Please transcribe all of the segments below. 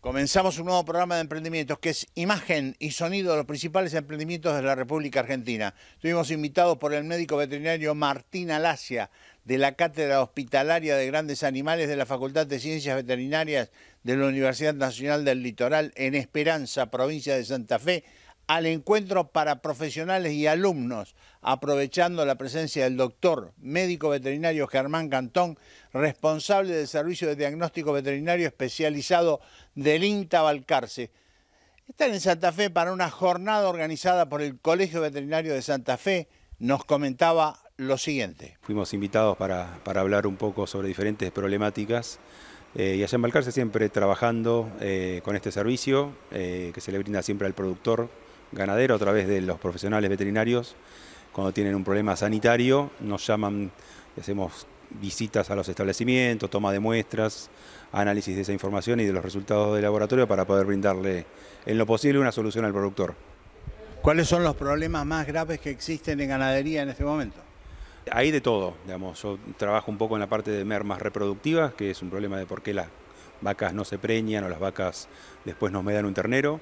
Comenzamos un nuevo programa de emprendimientos que es imagen y sonido de los principales emprendimientos de la República Argentina. Estuvimos invitados por el médico veterinario Martín Alasia, de la Cátedra Hospitalaria de Grandes Animales de la Facultad de Ciencias Veterinarias de la Universidad Nacional del Litoral en Esperanza, provincia de Santa Fe, al encuentro para profesionales y alumnos, aprovechando la presencia del doctor médico veterinario Germán Cantón, responsable del servicio de diagnóstico veterinario especializado del INTA Valcarce. Están en Santa Fe para una jornada organizada por el Colegio Veterinario de Santa Fe, nos comentaba lo siguiente. Fuimos invitados para, hablar un poco sobre diferentes problemáticas eh, y allá en siempre trabajando eh, con este servicio eh, que se le brinda siempre al productor ganadero a través de los profesionales veterinarios. Cuando tienen un problema sanitario nos llaman, hacemos visitas a los establecimientos, toma de muestras, análisis de esa información y de los resultados del laboratorio para poder brindarle en lo posible una solución al productor. ¿Cuáles son los problemas más graves que existen en ganadería en este momento? Hay de todo, digamos. Yo trabajo un poco en la parte de mermas reproductivas, que es un problema de por qué las vacas no se preñan o las vacas después nos medan un ternero.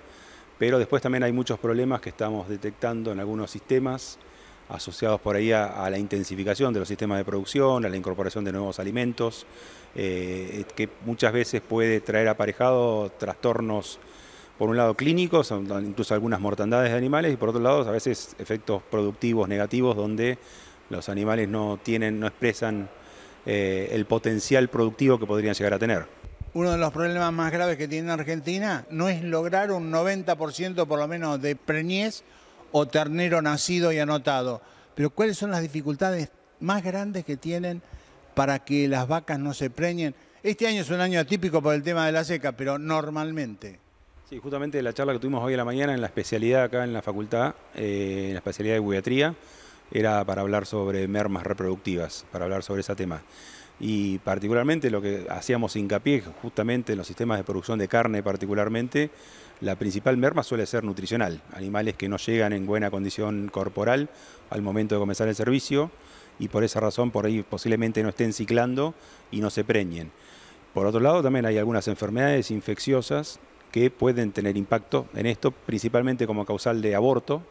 Pero después también hay muchos problemas que estamos detectando en algunos sistemas asociados por ahí a, la intensificación de los sistemas de producción, a la incorporación de nuevos alimentos, eh, que muchas veces puede traer aparejado trastornos, por un lado clínicos, incluso algunas mortandades de animales, y por otro lado a veces efectos productivos negativos donde los animales no tienen, no expresan eh, el potencial productivo que podrían llegar a tener. Uno de los problemas más graves que tiene Argentina no es lograr un 90% por lo menos de preñez o ternero nacido y anotado. Pero ¿cuáles son las dificultades más grandes que tienen para que las vacas no se preñen? Este año es un año atípico por el tema de la seca, pero normalmente. Sí, justamente la charla que tuvimos hoy a la mañana en la especialidad acá en la facultad, eh, en la especialidad de buiatría, era para hablar sobre mermas reproductivas, para hablar sobre ese tema. Y particularmente lo que hacíamos hincapié justamente en los sistemas de producción de carne particularmente, la principal merma suele ser nutricional, animales que no llegan en buena condición corporal al momento de comenzar el servicio y por esa razón por ahí posiblemente no estén ciclando y no se preñen. Por otro lado también hay algunas enfermedades infecciosas que pueden tener impacto en esto, principalmente como causal de aborto,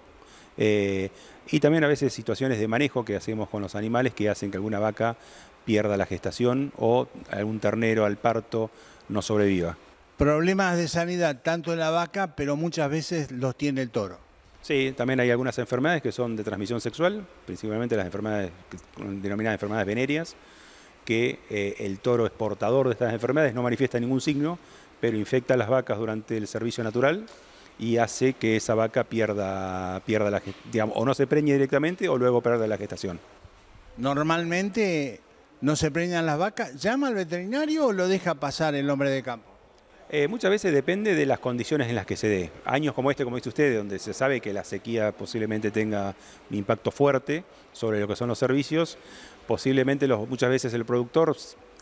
eh, y también a veces situaciones de manejo que hacemos con los animales que hacen que alguna vaca pierda la gestación o algún ternero al parto no sobreviva. Problemas de sanidad tanto en la vaca, pero muchas veces los tiene el toro. Sí, también hay algunas enfermedades que son de transmisión sexual, principalmente las enfermedades denominadas enfermedades venéreas, que eh, el toro es portador de estas enfermedades, no manifiesta ningún signo, pero infecta a las vacas durante el servicio natural y hace que esa vaca pierda, la digamos, o no se preñe directamente o luego pierda la gestación. Normalmente no se preñan las vacas, ¿llama al veterinario o lo deja pasar el hombre de campo? Eh, muchas veces depende de las condiciones en las que se dé. Años como este, como dice usted, donde se sabe que la sequía posiblemente tenga un impacto fuerte sobre lo que son los servicios, posiblemente muchas veces el productor,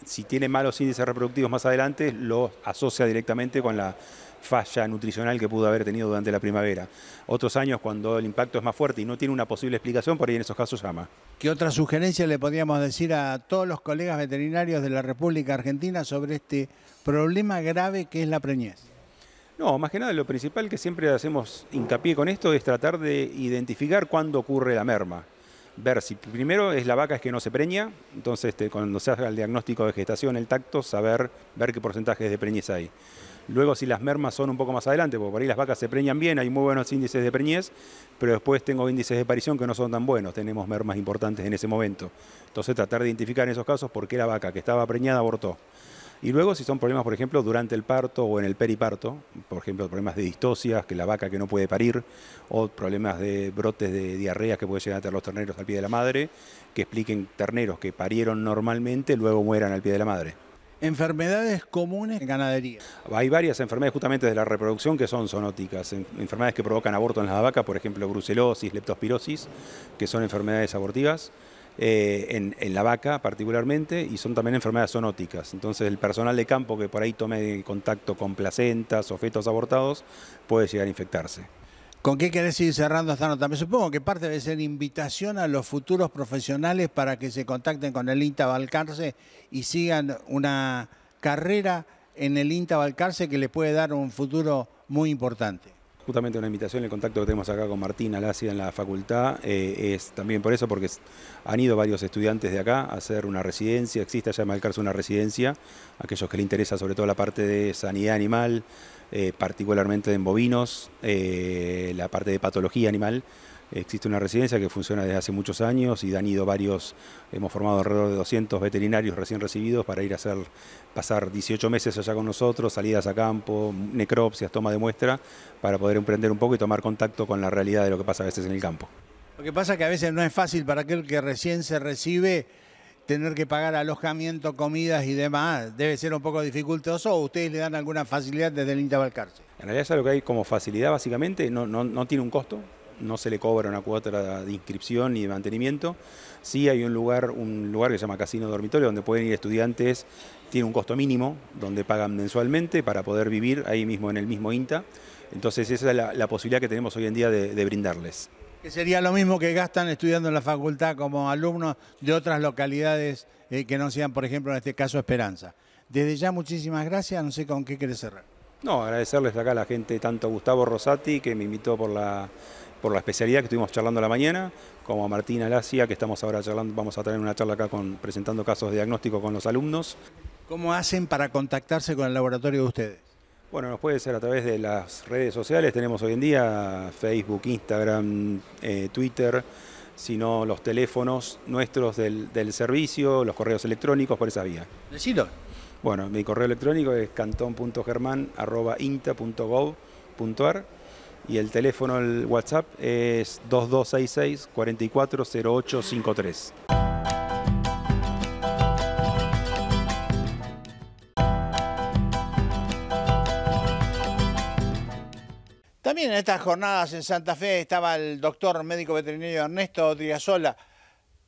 si tiene malos índices reproductivos más adelante, lo asocia directamente con la falla nutricional que pudo haber tenido durante la primavera. Otros años cuando el impacto es más fuerte y no tiene una posible explicación, por ahí en esos casos llama. ¿Qué otra sugerencia le podríamos decir a todos los colegas veterinarios de la República Argentina sobre este problema grave que es la preñez? No, más que nada lo principal que siempre hacemos hincapié con esto es tratar de identificar cuándo ocurre la merma. Ver si primero es la vaca es que no se preña, entonces este, cuando se haga el diagnóstico de gestación, el tacto, saber ver qué porcentajes de preñez hay. Luego si las mermas son un poco más adelante, porque por ahí las vacas se preñan bien, hay muy buenos índices de preñez, pero después tengo índices de parición que no son tan buenos, tenemos mermas importantes en ese momento. Entonces tratar de identificar en esos casos por qué la vaca que estaba preñada abortó. Y luego si son problemas, por ejemplo, durante el parto o en el periparto, por ejemplo, problemas de distosias, que la vaca que no puede parir, o problemas de brotes de diarrea que puede llegar a tener los terneros al pie de la madre, que expliquen terneros que parieron normalmente, luego mueran al pie de la madre. Enfermedades comunes en ganadería. Hay varias enfermedades justamente de la reproducción que son zoonóticas, enfermedades que provocan aborto en las vacas, por ejemplo, brucelosis, leptospirosis, que son enfermedades abortivas. Eh, en, en, la vaca particularmente y son también enfermedades zoonóticas. Entonces el personal de campo que por ahí tome contacto con placentas o fetos abortados puede llegar a infectarse. ¿Con qué querés ir cerrando esta nota? Me supongo que parte debe ser invitación a los futuros profesionales para que se contacten con el INTA Balcarce y sigan una carrera en el INTA Balcarce que les puede dar un futuro muy importante. Justamente una invitación, el contacto que tenemos acá con Martín Alacia en la facultad eh, es también por eso, porque han ido varios estudiantes de acá a hacer una residencia, existe allá en Malcarce una residencia, aquellos que le interesa sobre todo la parte de sanidad animal, eh, particularmente en bovinos, eh, la parte de patología animal, Existe una residencia que funciona desde hace muchos años y han ido varios, hemos formado alrededor de 200 veterinarios recién recibidos para ir a hacer, pasar 18 meses allá con nosotros, salidas a campo, necropsias, toma de muestra, para poder emprender un poco y tomar contacto con la realidad de lo que pasa a veces en el campo. Lo que pasa es que a veces no es fácil para aquel que recién se recibe tener que pagar alojamiento, comidas y demás, debe ser un poco dificultoso o ustedes le dan alguna facilidad desde el intervalcarse? En realidad es lo que hay como facilidad básicamente no, no, no tiene un costo, no se le cobra una cuota de inscripción ni de mantenimiento. Sí hay un lugar, un lugar que se llama Casino Dormitorio, donde pueden ir estudiantes, tiene un costo mínimo, donde pagan mensualmente para poder vivir ahí mismo en el mismo INTA. Entonces esa es la, posibilidad que tenemos hoy en día de, brindarles. Que sería lo mismo que gastan estudiando en la facultad como alumnos de otras localidades eh, que no sean, por ejemplo, en este caso Esperanza. Desde ya muchísimas gracias, no sé con qué querés cerrar. No, agradecerles acá a la gente, tanto a Gustavo Rosati, que me invitó por la por la especialidad que estuvimos charlando la mañana, como Martina Lacia, que estamos ahora charlando, vamos a tener una charla acá con, presentando casos de diagnóstico con los alumnos. ¿Cómo hacen para contactarse con el laboratorio de ustedes? Bueno, nos puede ser a través de las redes sociales, tenemos hoy en día Facebook, Instagram, eh, Twitter, sino los teléfonos nuestros del, servicio, los correos electrónicos por esa vía. Decido. Bueno, mi correo electrónico es cantón.germán.inta.gov.ar y el teléfono, el WhatsApp es 2266 440853. También en estas jornadas en Santa Fe estaba el doctor médico veterinario Ernesto Triasola,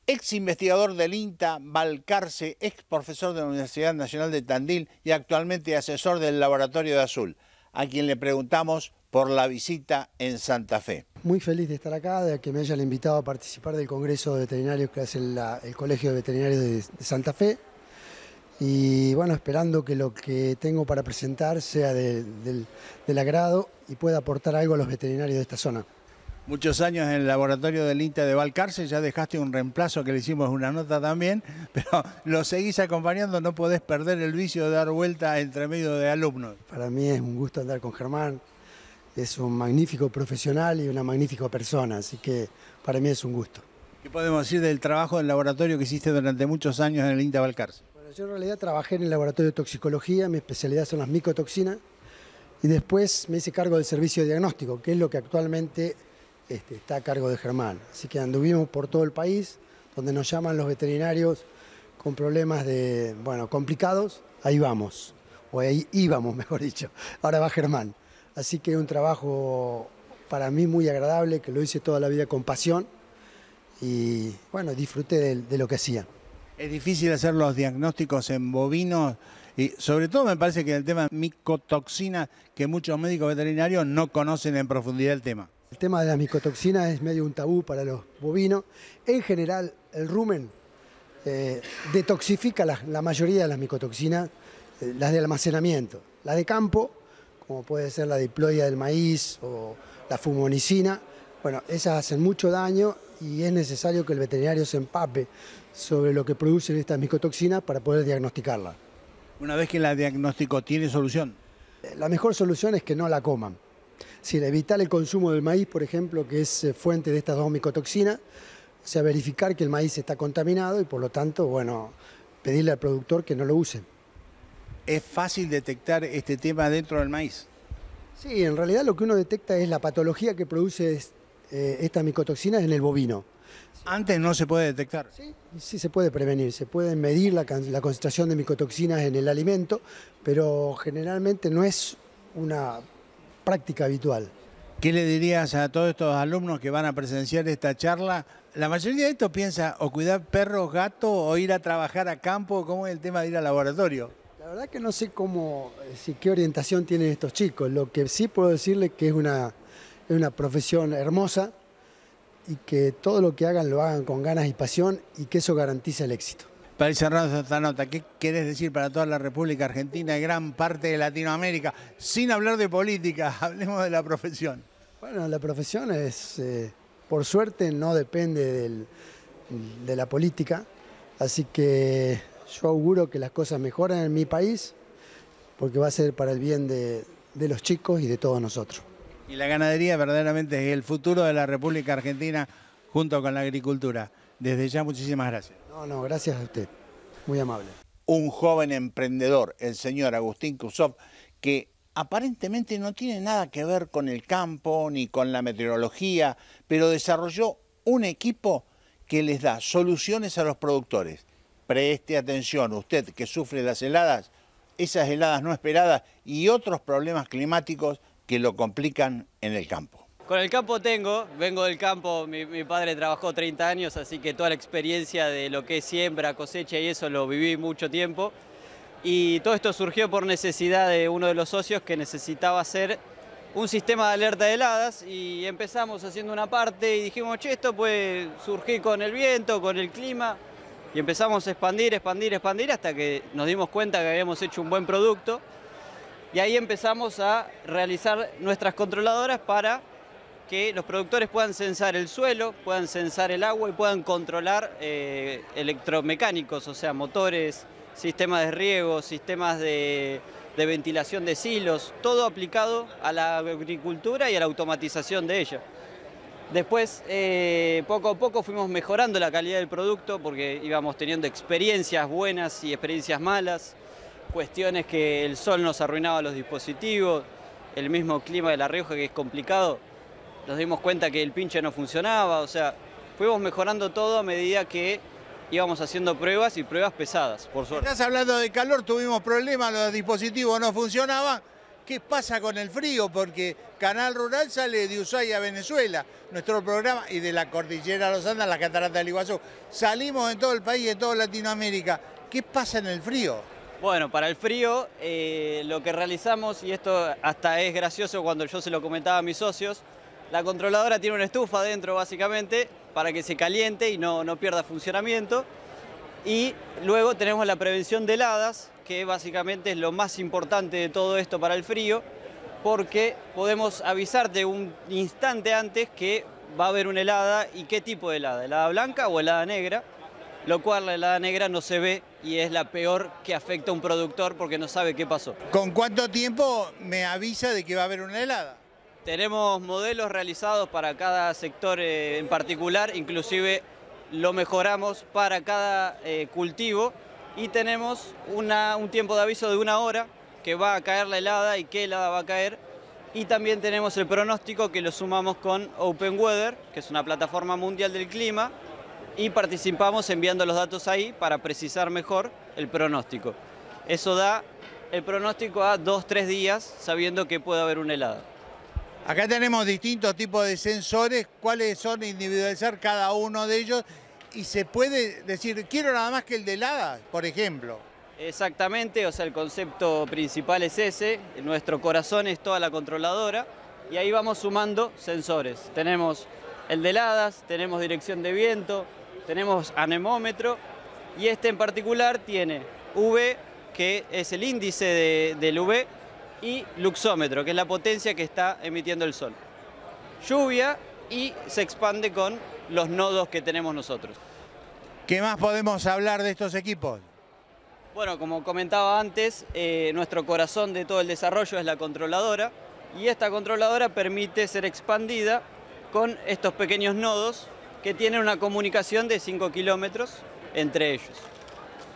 ex investigador del INTA, Balcarce, ex profesor de la Universidad Nacional de Tandil y actualmente asesor del Laboratorio de Azul a quien le preguntamos por la visita en Santa Fe. Muy feliz de estar acá, de que me hayan invitado a participar del Congreso de Veterinarios que hace el Colegio de Veterinarios de, Santa Fe. Y bueno, esperando que lo que tengo para presentar sea del agrado y pueda aportar algo a los veterinarios de esta zona muchos años en el laboratorio del INTA de Valcarce, ya dejaste un reemplazo que le hicimos una nota también, pero lo seguís acompañando, no podés perder el vicio de dar vuelta entre medio de alumnos. Para mí es un gusto andar con Germán, es un magnífico profesional y una magnífica persona, así que para mí es un gusto. ¿Qué podemos decir del trabajo del laboratorio que hiciste durante muchos años en el INTA Valcarce? Bueno, yo en realidad trabajé en el laboratorio de toxicología, mi especialidad son las micotoxinas, y después me hice cargo del servicio de diagnóstico, que es lo que actualmente este, está a cargo de Germán. Así que anduvimos por todo el país, donde nos llaman los veterinarios con problemas de, bueno, complicados, ahí vamos, o ahí íbamos, mejor dicho. Ahora va Germán. Así que un trabajo para mí muy agradable, que lo hice toda la vida con pasión y bueno, disfruté de, de lo que hacía. Es difícil hacer los diagnósticos en bovinos y sobre todo me parece que el tema micotoxina, que muchos médicos veterinarios no conocen en profundidad el tema. El tema de las micotoxinas es medio un tabú para los bovinos. En general, el rumen eh, detoxifica la, mayoría de las micotoxinas, eh, las de almacenamiento. Las de campo, como puede ser la diploida del maíz o la fumonicina, bueno, esas hacen mucho daño y es necesario que el veterinario se empape sobre lo que producen estas micotoxinas para poder diagnosticarla. Una vez que la diagnóstico ¿tiene solución? Eh, la mejor solución es que no la coman decir, evitar el consumo del maíz, por ejemplo, que es eh, fuente de estas dos micotoxinas, o sea, verificar que el maíz está contaminado y por lo tanto, bueno, pedirle al productor que no lo use. ¿Es fácil detectar este tema dentro del maíz? Sí, en realidad lo que uno detecta es la patología que produce eh, estas micotoxinas en el bovino. Antes no se puede detectar. Sí, sí se puede prevenir, se puede medir la, concentración de micotoxinas en el alimento, pero generalmente no es una práctica habitual. ¿Qué le dirías a todos estos alumnos que van a presenciar esta charla? La mayoría de estos piensa o cuidar perros, gatos o ir a trabajar a campo, ¿cómo es el tema de ir al laboratorio? La verdad que no sé cómo, eh, si, qué orientación tienen estos chicos. Lo que sí puedo decirles que es una, es una profesión hermosa y que todo lo que hagan lo hagan con ganas y pasión y que eso garantiza el éxito. Para cerrar esta nota, ¿qué querés decir para toda la República Argentina y gran parte de Latinoamérica? Sin hablar de política, hablemos de la profesión. Bueno, la profesión es, eh, por suerte, no depende de la política, así que yo auguro que las cosas mejoran en mi país, porque va a ser para el bien de los chicos y de todos nosotros. Y la ganadería verdaderamente es el futuro de la República Argentina junto con la agricultura. Desde ya, muchísimas gracias. No, no, gracias a usted. Muy amable. Un joven emprendedor, el señor Agustín Kusov, que aparentemente no tiene nada que ver con el campo ni con la meteorología, pero desarrolló un equipo que les da soluciones a los productores. Preste atención, usted que sufre las heladas, esas heladas no esperadas y otros problemas climáticos que lo complican en el campo. Con el campo tengo, vengo del campo, mi, padre trabajó 30 años, así que toda la experiencia de lo que es siembra, cosecha y eso lo viví mucho tiempo. Y todo esto surgió por necesidad de uno de los socios que necesitaba hacer un sistema de alerta de heladas y empezamos haciendo una parte y dijimos, che, esto puede surgir con el viento, con el clima. Y empezamos a expandir, expandir, expandir hasta que nos dimos cuenta que habíamos hecho un buen producto. Y ahí empezamos a realizar nuestras controladoras para que los productores puedan censar el suelo, puedan censar el agua y puedan controlar eh, electromecánicos, o sea, motores, sistemas de riego, sistemas de, ventilación de silos, todo aplicado a la agricultura y a la automatización de ella. Después, eh, poco a poco fuimos mejorando la calidad del producto porque íbamos teniendo experiencias buenas y experiencias malas, cuestiones que el sol nos arruinaba los dispositivos, el mismo clima de La Rioja que es complicado, nos dimos cuenta que el pinche no funcionaba, o sea, fuimos mejorando todo a medida que íbamos haciendo pruebas y pruebas pesadas, por suerte. Estás hablando de calor, tuvimos problemas, los dispositivos no funcionaban. ¿Qué pasa con el frío? Porque Canal Rural sale de Ushuaia a Venezuela, nuestro programa, y de la cordillera los Andes, la catarata del Iguazú. Salimos en todo el país, en toda Latinoamérica. ¿Qué pasa en el frío? Bueno, para el frío, eh, lo que realizamos, y esto hasta es gracioso cuando yo se lo comentaba a mis socios, la controladora tiene una estufa dentro básicamente para que se caliente y no, no pierda funcionamiento. Y luego tenemos la prevención de heladas, que básicamente es lo más importante de todo esto para el frío, porque podemos avisarte un instante antes que va a haber una helada y qué tipo de helada, helada blanca o helada negra, lo cual la helada negra no se ve y es la peor que afecta a un productor porque no sabe qué pasó. ¿Con cuánto tiempo me avisa de que va a haber una helada? Tenemos modelos realizados para cada sector eh, en particular, inclusive lo mejoramos para cada eh, cultivo y tenemos un tiempo de aviso de una hora que va a caer la helada y qué helada va a caer. Y también tenemos el pronóstico que lo sumamos con Open Weather, que es una plataforma mundial del clima, y participamos enviando los datos ahí para precisar mejor el pronóstico. Eso da el pronóstico a dos, tres días sabiendo que puede haber una helada. Acá tenemos distintos tipos de sensores, cuáles son individualizar cada uno de ellos y se puede decir, quiero nada más que el de LADA, por ejemplo. Exactamente, o sea, el concepto principal es ese, nuestro corazón es toda la controladora y ahí vamos sumando sensores. Tenemos el de heladas, tenemos dirección de viento, tenemos anemómetro y este en particular tiene V, que es el índice del V, y luxómetro, que es la potencia que está emitiendo el Sol. Lluvia y se expande con los nodos que tenemos nosotros. ¿Qué más podemos hablar de estos equipos? Bueno, como comentaba antes, eh, nuestro corazón de todo el desarrollo es la controladora y esta controladora permite ser expandida con estos pequeños nodos que tienen una comunicación de 5 kilómetros entre ellos.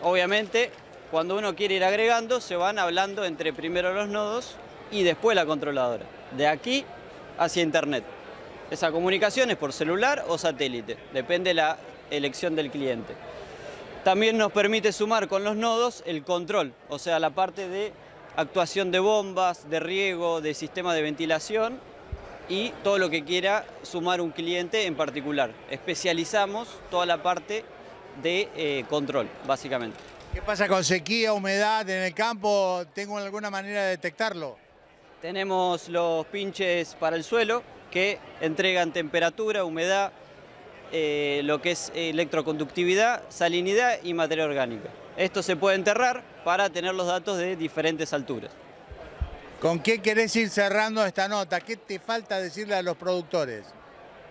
Obviamente cuando uno quiere ir agregando, se van hablando entre primero los nodos y después la controladora. De aquí hacia Internet. Esa comunicación es por celular o satélite, depende la elección del cliente. También nos permite sumar con los nodos el control, o sea, la parte de actuación de bombas, de riego, de sistema de ventilación y todo lo que quiera sumar un cliente en particular. Especializamos toda la parte de eh, control, básicamente. ¿Qué pasa con sequía, humedad en el campo? ¿Tengo alguna manera de detectarlo? Tenemos los pinches para el suelo que entregan temperatura, humedad, eh, lo que es electroconductividad, salinidad y materia orgánica. Esto se puede enterrar para tener los datos de diferentes alturas. ¿Con qué querés ir cerrando esta nota? ¿Qué te falta decirle a los productores?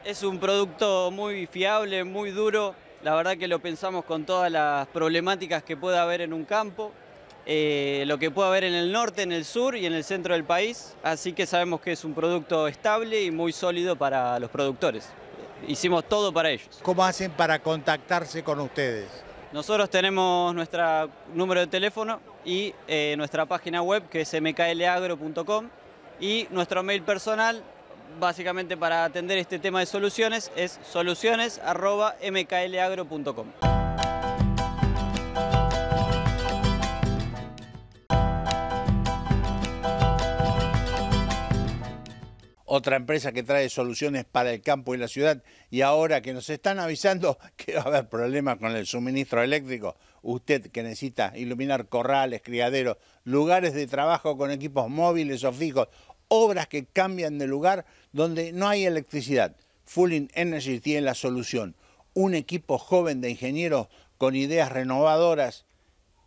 Es un producto muy fiable, muy duro, la verdad que lo pensamos con todas las problemáticas que pueda haber en un campo, eh, lo que pueda haber en el norte, en el sur y en el centro del país. Así que sabemos que es un producto estable y muy sólido para los productores. Hicimos todo para ellos. ¿Cómo hacen para contactarse con ustedes? Nosotros tenemos nuestro número de teléfono y eh, nuestra página web que es mklagro.com y nuestro mail personal básicamente para atender este tema de soluciones es soluciones.mklagro.com. Otra empresa que trae soluciones para el campo y la ciudad y ahora que nos están avisando que va a haber problemas con el suministro eléctrico, usted que necesita iluminar corrales, criaderos, lugares de trabajo con equipos móviles o fijos obras que cambian de lugar donde no hay electricidad. Fulling Energy tiene la solución. Un equipo joven de ingenieros con ideas renovadoras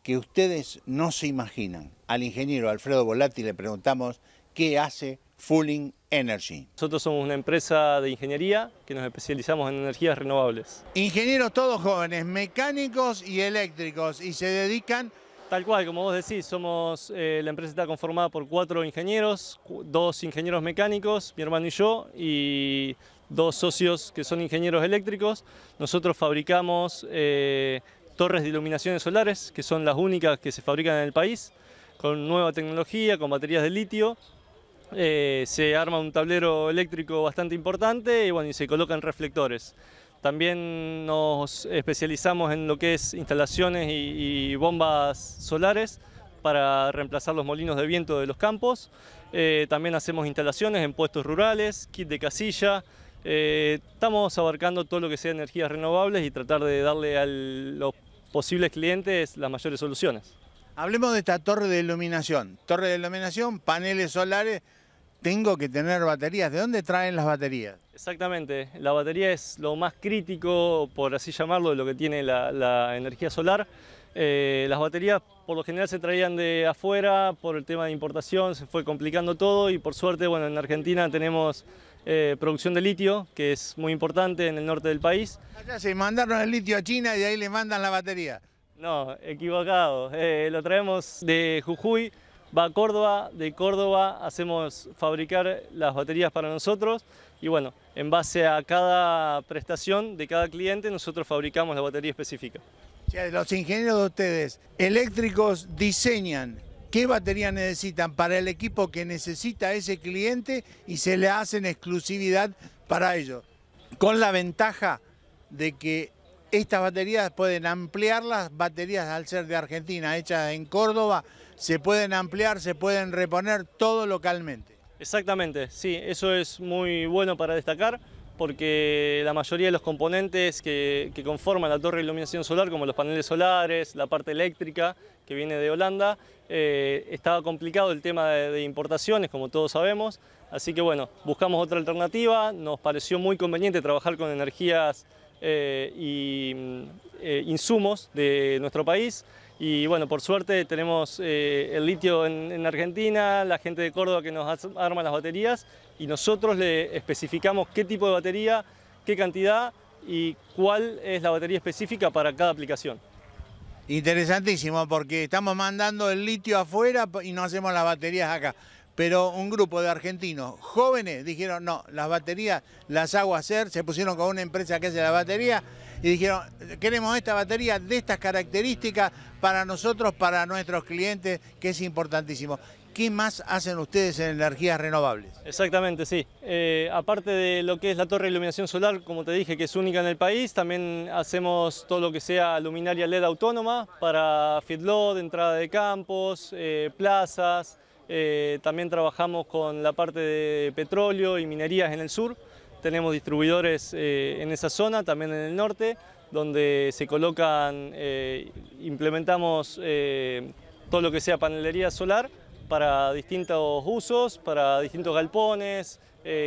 que ustedes no se imaginan. Al ingeniero Alfredo Volati le preguntamos qué hace Fulling Energy. Nosotros somos una empresa de ingeniería que nos especializamos en energías renovables. Ingenieros todos jóvenes, mecánicos y eléctricos, y se dedican Tal cual, como vos decís, somos, eh, la empresa está conformada por cuatro ingenieros, dos ingenieros mecánicos, mi hermano y yo, y dos socios que son ingenieros eléctricos. Nosotros fabricamos eh, torres de iluminaciones solares, que son las únicas que se fabrican en el país, con nueva tecnología, con baterías de litio. Eh, se arma un tablero eléctrico bastante importante y, bueno, y se colocan reflectores. También nos especializamos en lo que es instalaciones y, bombas solares para reemplazar los molinos de viento de los campos. Eh, también hacemos instalaciones en puestos rurales, kit de casilla. Eh, estamos abarcando todo lo que sea energías renovables y tratar de darle a los posibles clientes las mayores soluciones. Hablemos de esta torre de iluminación. Torre de iluminación, paneles solares, tengo que tener baterías. ¿De dónde traen las baterías? Exactamente, la batería es lo más crítico, por así llamarlo, de lo que tiene la, energía solar. Eh, las baterías por lo general se traían de afuera por el tema de importación, se fue complicando todo y por suerte, bueno, en Argentina tenemos eh, producción de litio, que es muy importante en el norte del país. Allá se mandaron el litio a China y de ahí le mandan la batería. No, equivocado. Eh, lo traemos de Jujuy, va a Córdoba, de Córdoba hacemos fabricar las baterías para nosotros y bueno, en base a cada prestación de cada cliente nosotros fabricamos la batería específica. Los ingenieros de ustedes, eléctricos, diseñan qué batería necesitan para el equipo que necesita ese cliente y se le hacen exclusividad para ello. con la ventaja de que estas baterías pueden ampliar las baterías al ser de Argentina, hechas en Córdoba, se pueden ampliar, se pueden reponer todo localmente. Exactamente, sí, eso es muy bueno para destacar porque la mayoría de los componentes que, conforman la torre de iluminación solar, como los paneles solares, la parte eléctrica que viene de Holanda, eh, estaba complicado el tema de, importaciones, como todos sabemos, así que bueno, buscamos otra alternativa, nos pareció muy conveniente trabajar con energías eh, mm, eh insumos de nuestro país, y bueno, por suerte tenemos eh, el litio en, en, Argentina, la gente de Córdoba que nos arma las baterías y nosotros le especificamos qué tipo de batería, qué cantidad y cuál es la batería específica para cada aplicación. Interesantísimo porque estamos mandando el litio afuera y no hacemos las baterías acá pero un grupo de argentinos jóvenes dijeron, no, las baterías las hago hacer, se pusieron con una empresa que hace la batería y dijeron, queremos esta batería de estas características para nosotros, para nuestros clientes, que es importantísimo. ¿Qué más hacen ustedes en energías renovables? Exactamente, sí. Eh, aparte de lo que es la torre de iluminación solar, como te dije, que es única en el país, también hacemos todo lo que sea luminaria LED autónoma para feedlot, entrada de campos, eh, plazas, eh, también trabajamos con la parte de petróleo y minerías en el sur. Tenemos distribuidores eh, en esa zona, también en el norte, donde se colocan, eh, implementamos todo lo que sea panelería solar para distintos usos, para distintos galpones,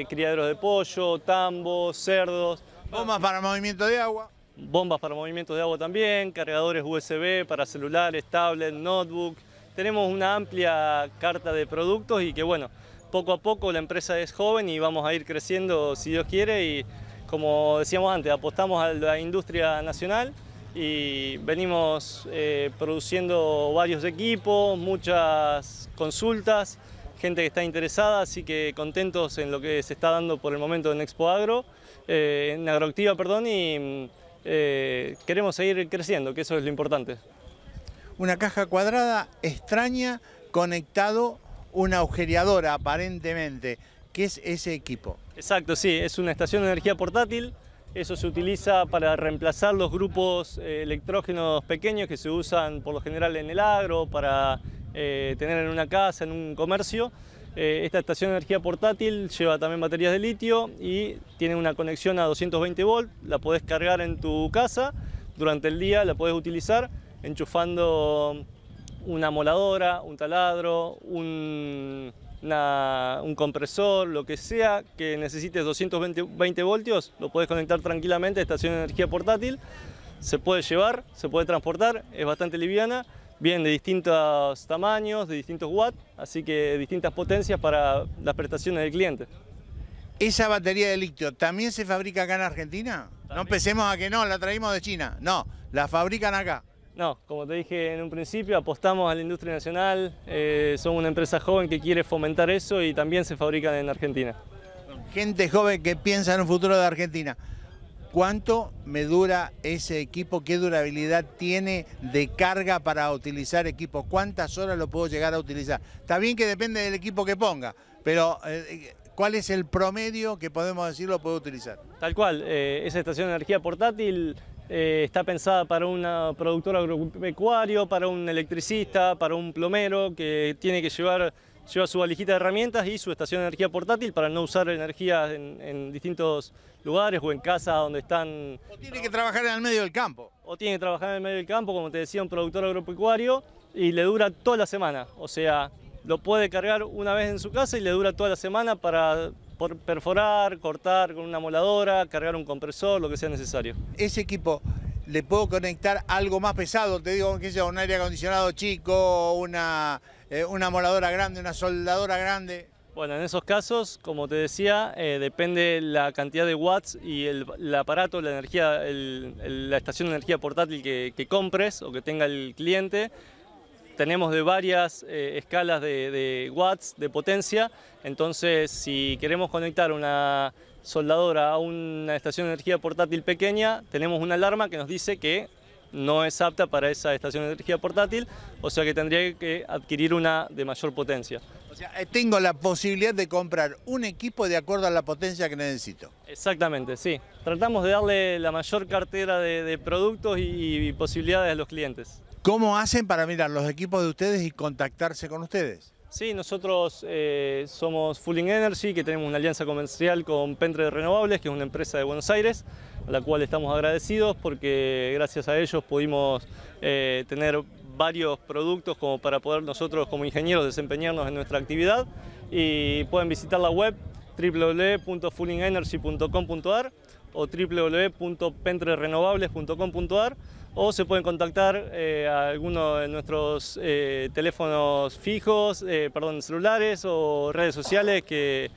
criaderos de pollo, tambos, cerdos. Bombas para movimiento de agua. Bombas para movimiento de agua también, cargadores USB para celulares, tablets, notebook, tenemos una amplia carta de productos y que bueno, poco a poco la empresa es joven y vamos a ir creciendo si Dios quiere y como decíamos antes, apostamos a la industria nacional y venimos eh, produciendo varios equipos, muchas consultas, gente que está interesada, así que contentos en lo que se está dando por el momento en Expo Agro, eh, en Agroactiva, perdón, y eh, queremos seguir creciendo, que eso es lo importante una caja cuadrada extraña conectado una agujereadora aparentemente. ¿Qué es ese equipo? Exacto, sí, es una estación de energía portátil. Eso se utiliza para reemplazar los grupos eh, electrógenos pequeños que se usan por lo general en el agro, para eh, tener en una casa, en un comercio. Eh, esta estación de energía portátil lleva también baterías de litio y tiene una conexión a 220 volt. La podés cargar en tu casa durante el día, la podés utilizar enchufando una moladora, un taladro, un, compresor, lo que sea que necesites 220 voltios, lo puedes conectar tranquilamente a estación de energía portátil. Se puede llevar, se puede transportar, es bastante liviana. viene de distintos tamaños, de distintos watts, así que distintas potencias para las prestaciones del cliente. ¿Esa batería de litio también se fabrica acá en Argentina? No empecemos a que no, la traímos de China. No, la fabrican acá. No, como te dije en un principio, apostamos a la industria nacional, eh, somos una empresa joven que quiere fomentar eso y también se fabrican en Argentina. Gente joven que piensa en un futuro de Argentina. ¿Cuánto me dura ese equipo? ¿Qué durabilidad tiene de carga para utilizar equipo? ¿Cuántas horas lo puedo llegar a utilizar? Está bien que depende del equipo que ponga, pero eh, ¿Cuál es el promedio que podemos decir lo puedo utilizar? Tal cual, eh, esa estación de energía portátil eh, está pensada para un productor agropecuario, para un electricista, para un plomero que tiene que llevar su valijita de herramientas y su estación de energía portátil para no usar energía en, distintos lugares o en casa donde están... O tiene que trabajar en el medio del campo. O tiene que trabajar en el medio del campo, como te decía, un productor agropecuario y le dura toda la semana. O sea, lo puede cargar una vez en su casa y le dura toda la semana para perforar, cortar con una moladora, cargar un compresor, lo que sea necesario. Ese equipo le puedo conectar algo más pesado, te digo, aunque sea un aire acondicionado chico, eh, una, moladora grande, una soldadora grande. Bueno, en esos casos, como te decía, eh, depende la cantidad de watts y el, aparato, la energía, la estación de energía portátil que compres o que tenga el cliente tenemos de varias eh, escalas de, watts de potencia, entonces si queremos conectar una soldadora a una estación de energía portátil pequeña, tenemos una alarma que nos dice que no es apta para esa estación de energía portátil, o sea que tendría que adquirir una de mayor potencia. O sea, eh, tengo la posibilidad de comprar un equipo de acuerdo a la potencia que necesito. Exactamente, sí. Tratamos de darle la mayor cartera de, productos y posibilidades a los clientes. ¿Cómo hacen para mirar los equipos de ustedes y contactarse con ustedes? Sí, nosotros eh, somos Fulling Energy, que tenemos una alianza comercial con Pentre de Renovables, que es una empresa de Buenos Aires, a la cual estamos agradecidos porque gracias a ellos pudimos eh, tener varios productos como para poder nosotros como ingenieros desempeñarnos en nuestra actividad y pueden visitar la web www.fullingenergy.com.ar o www.pentrerrenovables.com.ar o se pueden contactar eh, a alguno de nuestros eh, teléfonos fijos, eh, perdón, celulares o redes sociales que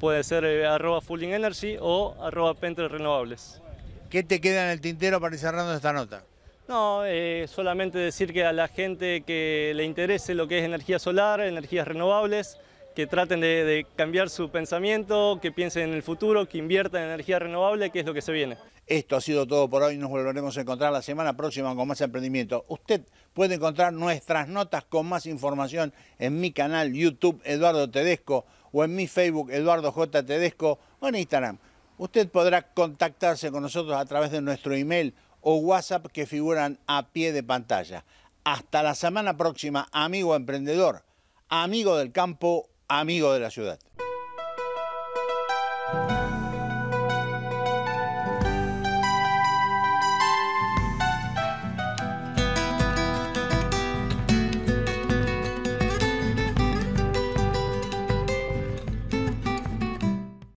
puede ser arroba Fulling Energy o arroba Pentre Renovables. ¿Qué te queda en el tintero para ir cerrando esta nota? No, solamente decir que a la gente que le interese lo que es energía solar, energías renovables, que traten de, cambiar su pensamiento, que piensen en el futuro, que inviertan en energía renovable, que es lo que se viene. Esto ha sido todo por hoy, nos volveremos a encontrar la semana próxima con más emprendimiento. Usted puede encontrar nuestras notas con más información en mi canal YouTube Eduardo Tedesco o en mi Facebook Eduardo J. Tedesco o en Instagram. Usted podrá contactarse con nosotros a través de nuestro email o WhatsApp que figuran a pie de pantalla. Hasta la semana próxima, amigo emprendedor, amigo del campo amigo de la ciudad.